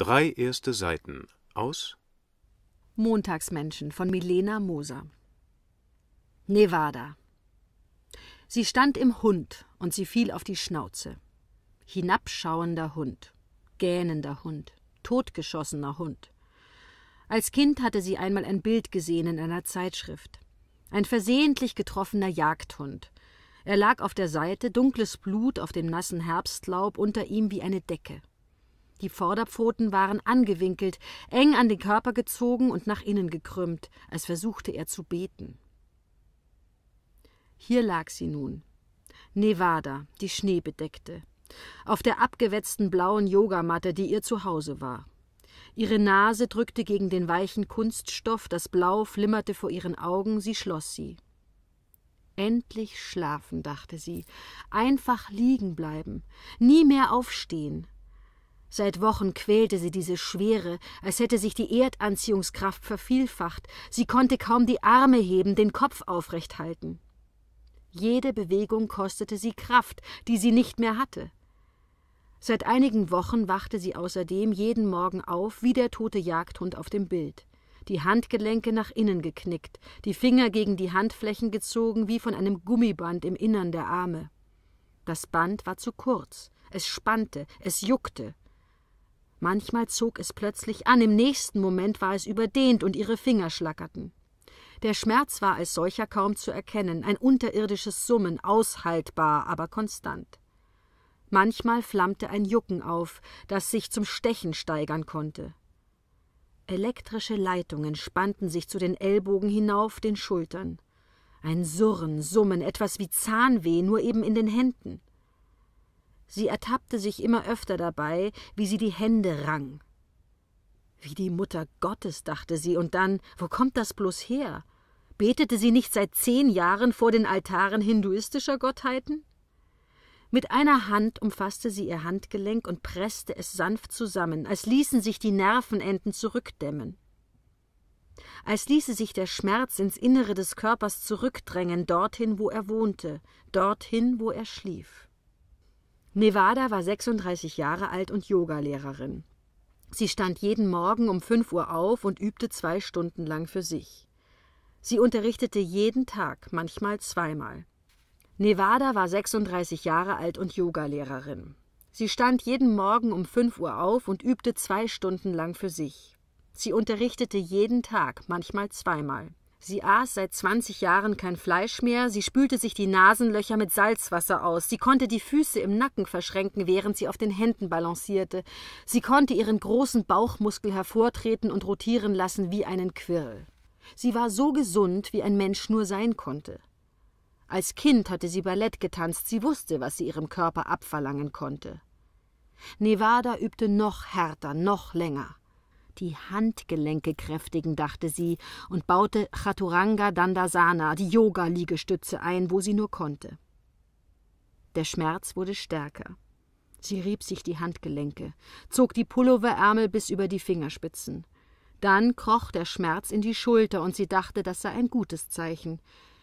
Drei erste Seiten aus Montagsmenschen von Milena Moser Nevada Sie stand im Hund und sie fiel auf die Schnauze. Hinabschauender Hund, gähnender Hund, totgeschossener Hund. Als Kind hatte sie einmal ein Bild gesehen in einer Zeitschrift. Ein versehentlich getroffener Jagdhund. Er lag auf der Seite, dunkles Blut auf dem nassen Herbstlaub unter ihm wie eine Decke. Die Vorderpfoten waren angewinkelt, eng an den Körper gezogen und nach innen gekrümmt, als versuchte er zu beten. Hier lag sie nun. Nevada, die schneebedeckte, auf der abgewetzten blauen Yogamatte, die ihr Zuhause war. Ihre Nase drückte gegen den weichen Kunststoff, das Blau flimmerte vor ihren Augen, sie schloss sie. Endlich schlafen, dachte sie, einfach liegen bleiben, nie mehr aufstehen, Seit Wochen quälte sie diese Schwere, als hätte sich die Erdanziehungskraft vervielfacht, sie konnte kaum die Arme heben, den Kopf aufrecht halten. Jede Bewegung kostete sie Kraft, die sie nicht mehr hatte. Seit einigen Wochen wachte sie außerdem jeden Morgen auf wie der tote Jagdhund auf dem Bild, die Handgelenke nach innen geknickt, die Finger gegen die Handflächen gezogen wie von einem Gummiband im Innern der Arme. Das Band war zu kurz, es spannte, es juckte, Manchmal zog es plötzlich an, im nächsten Moment war es überdehnt und ihre Finger schlackerten. Der Schmerz war als solcher kaum zu erkennen, ein unterirdisches Summen, aushaltbar, aber konstant. Manchmal flammte ein Jucken auf, das sich zum Stechen steigern konnte. Elektrische Leitungen spannten sich zu den Ellbogen hinauf, den Schultern. Ein Surren, Summen, etwas wie Zahnweh, nur eben in den Händen. Sie ertappte sich immer öfter dabei, wie sie die Hände rang. Wie die Mutter Gottes, dachte sie, und dann, wo kommt das bloß her? Betete sie nicht seit zehn Jahren vor den Altaren hinduistischer Gottheiten? Mit einer Hand umfasste sie ihr Handgelenk und presste es sanft zusammen, als ließen sich die Nervenenden zurückdämmen. Als ließe sich der Schmerz ins Innere des Körpers zurückdrängen, dorthin, wo er wohnte, dorthin, wo er schlief. Nevada war 36 Jahre alt und Yogalehrerin. Sie stand jeden Morgen um 5 Uhr auf und übte zwei Stunden lang für sich. Sie unterrichtete jeden Tag, manchmal zweimal. Nevada war 36 Jahre alt und Yogalehrerin. Sie stand jeden Morgen um 5 Uhr auf und übte zwei Stunden lang für sich. Sie unterrichtete jeden Tag, manchmal zweimal. Sie aß seit 20 Jahren kein Fleisch mehr, sie spülte sich die Nasenlöcher mit Salzwasser aus, sie konnte die Füße im Nacken verschränken, während sie auf den Händen balancierte, sie konnte ihren großen Bauchmuskel hervortreten und rotieren lassen wie einen Quirl. Sie war so gesund, wie ein Mensch nur sein konnte. Als Kind hatte sie Ballett getanzt, sie wusste, was sie ihrem Körper abverlangen konnte. Nevada übte noch härter, noch länger die Handgelenke kräftigen, dachte sie, und baute Chaturanga Dandasana, die Yoga-Liegestütze ein, wo sie nur konnte. Der Schmerz wurde stärker. Sie rieb sich die Handgelenke, zog die Pulloverärmel bis über die Fingerspitzen. Dann kroch der Schmerz in die Schulter, und sie dachte, das sei ein gutes Zeichen.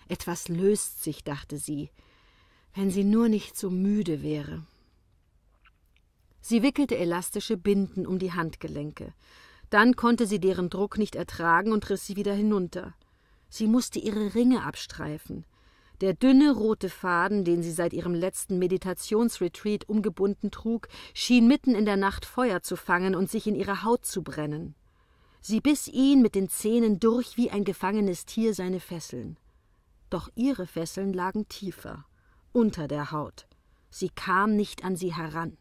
Etwas löst sich, dachte sie, wenn sie nur nicht so müde wäre. Sie wickelte elastische Binden um die Handgelenke. Dann konnte sie deren Druck nicht ertragen und riss sie wieder hinunter. Sie musste ihre Ringe abstreifen. Der dünne rote Faden, den sie seit ihrem letzten Meditationsretreat umgebunden trug, schien mitten in der Nacht Feuer zu fangen und sich in ihre Haut zu brennen. Sie biss ihn mit den Zähnen durch wie ein gefangenes Tier seine Fesseln. Doch ihre Fesseln lagen tiefer, unter der Haut. Sie kam nicht an sie heran.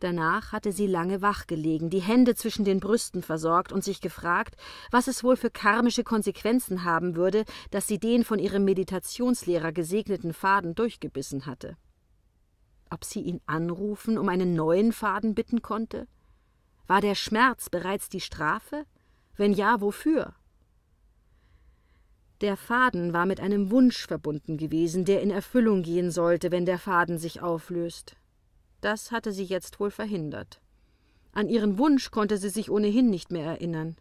Danach hatte sie lange wach gelegen, die Hände zwischen den Brüsten versorgt und sich gefragt, was es wohl für karmische Konsequenzen haben würde, dass sie den von ihrem Meditationslehrer gesegneten Faden durchgebissen hatte. Ob sie ihn anrufen, um einen neuen Faden bitten konnte? War der Schmerz bereits die Strafe? Wenn ja, wofür? Der Faden war mit einem Wunsch verbunden gewesen, der in Erfüllung gehen sollte, wenn der Faden sich auflöst. Das hatte sie jetzt wohl verhindert. An ihren Wunsch konnte sie sich ohnehin nicht mehr erinnern.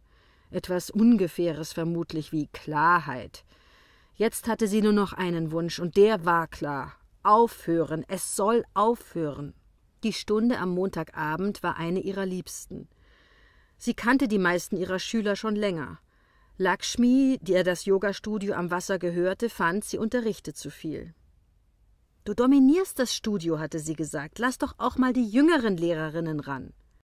Etwas Ungefähres vermutlich wie Klarheit. Jetzt hatte sie nur noch einen Wunsch, und der war klar. Aufhören, es soll aufhören. Die Stunde am Montagabend war eine ihrer liebsten. Sie kannte die meisten ihrer Schüler schon länger. Lakshmi, der das Yogastudio am Wasser gehörte, fand, sie unterrichte zu viel. Du dominierst das Studio, hatte sie gesagt. Lass doch auch mal die jüngeren Lehrerinnen ran.